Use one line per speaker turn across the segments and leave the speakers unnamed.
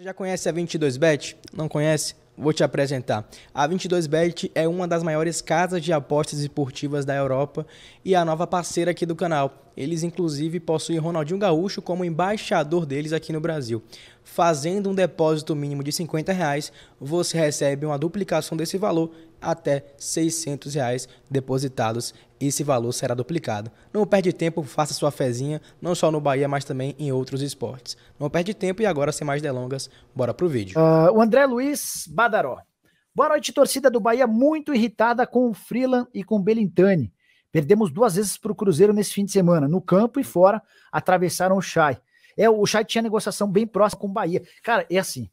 Você já conhece a 22bet? Não conhece? Vou te apresentar. A 22bet é uma das maiores casas de apostas esportivas da Europa e é a nova parceira aqui do canal. Eles, inclusive, possuem Ronaldinho Gaúcho como embaixador deles aqui no Brasil. Fazendo um depósito mínimo de 50 reais, você recebe uma duplicação desse valor até 600 reais depositados. Esse valor será duplicado. Não perde tempo, faça sua fezinha, não só no Bahia, mas também em outros esportes. Não perde tempo e agora, sem mais delongas, bora pro vídeo. Uh, o André Luiz Badaró. Boa noite, torcida do Bahia, muito
irritada com o Freeland e com o Belintani. Perdemos duas vezes para o Cruzeiro nesse fim de semana, no campo e fora, atravessaram o Chay. É, o Chay tinha negociação bem próxima com o Bahia. Cara, é assim.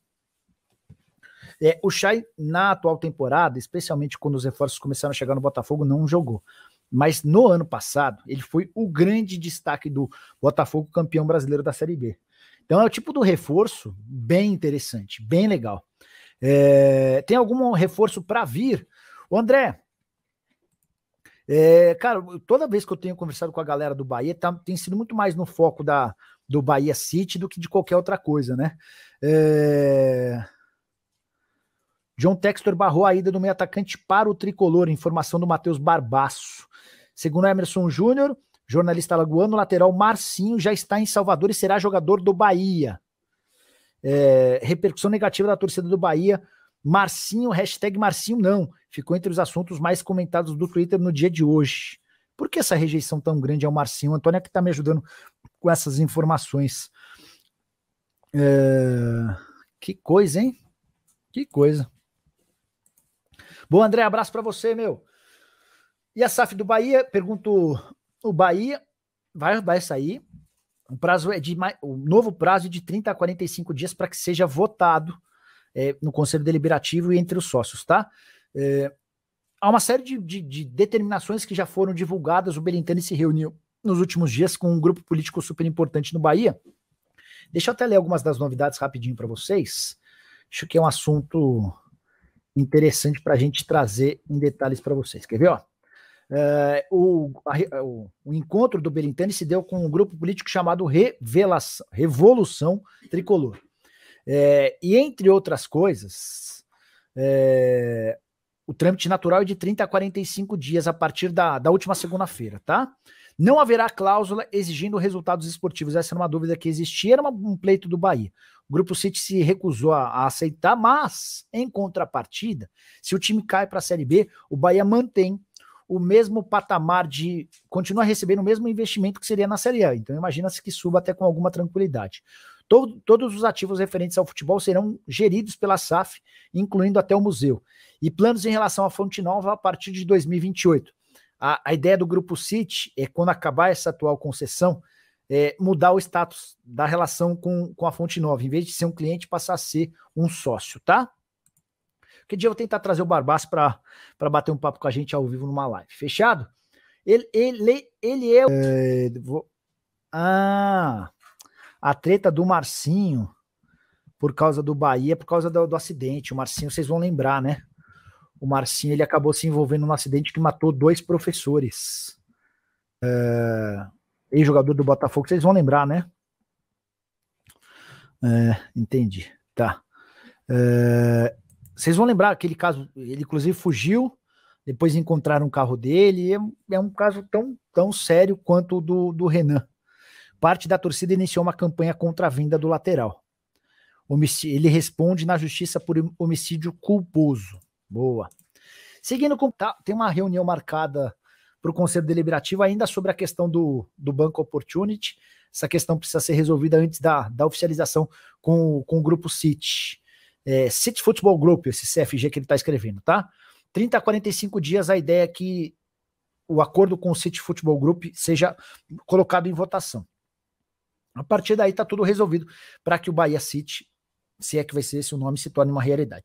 É, o Chay, na atual temporada, especialmente quando os reforços começaram a chegar no Botafogo, não jogou. Mas no ano passado, ele foi o grande destaque do Botafogo campeão brasileiro da Série B. Então é o tipo do reforço bem interessante, bem legal. É, tem algum reforço para vir? O André, é, cara, toda vez que eu tenho conversado com a galera do Bahia, tá, tem sido muito mais no foco da, do Bahia City do que de qualquer outra coisa, né? É... John Textor barrou a ida do meio atacante para o tricolor, informação do Matheus Barbaço. Segundo Emerson Júnior, jornalista alagoano, lateral Marcinho já está em Salvador e será jogador do Bahia. É, repercussão negativa da torcida do Bahia Marcinho, hashtag Marcinho não, ficou entre os assuntos mais comentados do Twitter no dia de hoje. Por que essa rejeição tão grande ao Marcinho? Antônio é que está me ajudando com essas informações. É... Que coisa, hein? Que coisa. Bom, André, abraço para você, meu. E a SAF do Bahia, pergunto, o Bahia vai, vai sair. O prazo é de o novo prazo é de 30 a 45 dias para que seja votado é, no Conselho Deliberativo e entre os sócios, tá? É, há uma série de, de, de, determinações que já foram divulgadas. O Belintani se reuniu nos últimos dias com um grupo político super importante no Bahia. Deixa eu até ler algumas das novidades rapidinho para vocês. Acho que é um assunto interessante para a gente trazer em detalhes para vocês. Quer ver? Ó? É, o, a, o, o, encontro do Belintani se deu com um grupo político chamado Revelação, Revolução Tricolor. É, e entre outras coisas, é, o trâmite natural é de 30 a 45 dias a partir da, da última segunda-feira, tá? Não haverá cláusula exigindo resultados esportivos. Essa era uma dúvida que existia, era um pleito do Bahia. O Grupo City se recusou a, a aceitar, mas, em contrapartida, se o time cai para a Série B, o Bahia mantém o mesmo patamar de. continua recebendo o mesmo investimento que seria na Série A. Então, imagina-se que suba até com alguma tranquilidade. Todo, todos os ativos referentes ao futebol serão geridos pela SAF, incluindo até o museu. E planos em relação à Fonte Nova a partir de 2028. A, a ideia do Grupo City é, quando acabar essa atual concessão, é, mudar o status da relação com, com a Fonte Nova. Em vez de ser um cliente, passar a ser um sócio, tá? Que dia eu vou tentar trazer o Barbaço para bater um papo com a gente ao vivo numa live. Fechado? Ele, ele, ele é. é vou... Ah a treta do Marcinho por causa do Bahia, por causa do, do, acidente. O Marcinho, vocês vão lembrar, né? O Marcinho ele acabou se envolvendo num acidente que matou dois professores. É, Ex-jogador do Botafogo, vocês vão lembrar, né? É, entendi. Tá. É, vocês vão lembrar aquele caso, ele inclusive fugiu, depois encontraram o carro dele. É, é, um caso tão, tão sério quanto o do, do Renan parte da torcida iniciou uma campanha contra a vinda do lateral. Ele responde na justiça por homicídio culposo. Boa. Seguindo com. Tá, tem uma reunião marcada para o Conselho Deliberativo ainda sobre a questão do, do Banco Opportunity. Essa questão precisa ser resolvida antes da, da oficialização com, com o grupo City. É, City Football Group, esse CFG que ele está escrevendo, tá? 30 a 45 dias a ideia é que o acordo com o City Football Group seja colocado em votação. A partir daí está tudo resolvido para que o Bahia City, se é que vai ser esse o nome, se torne uma realidade.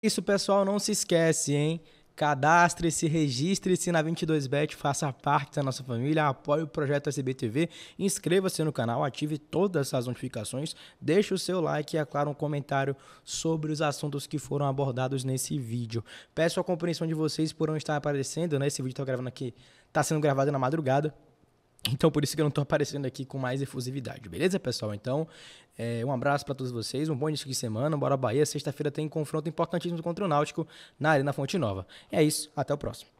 Isso, pessoal, não se esquece, hein? Cadastre-se, registre-se na 22bet, faça parte da nossa família, apoie o projeto SBTV, inscreva-se no canal, ative todas as notificações, deixe o seu like e, é claro, um comentário sobre os assuntos que foram abordados nesse vídeo. Peço a compreensão de vocês por não estar aparecendo, né? Esse vídeo está gravando aqui, está sendo gravado na madrugada. Então, por isso que eu não estou aparecendo aqui com mais efusividade, beleza, pessoal? Então, é, um abraço para todos vocês, um bom início de semana, bora Bahia. Sexta-feira tem confronto importantíssimo contra o Náutico na Arena Fonte Nova. É isso, até o próximo.